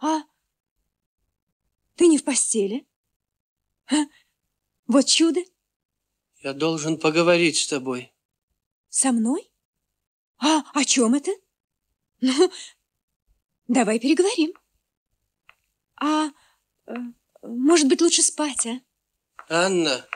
А? Ты не в постели? А? Вот чудо. Я должен поговорить с тобой. Со мной? А о чем это? Ну, давай переговорим. А э, может быть лучше спать, а? Анна...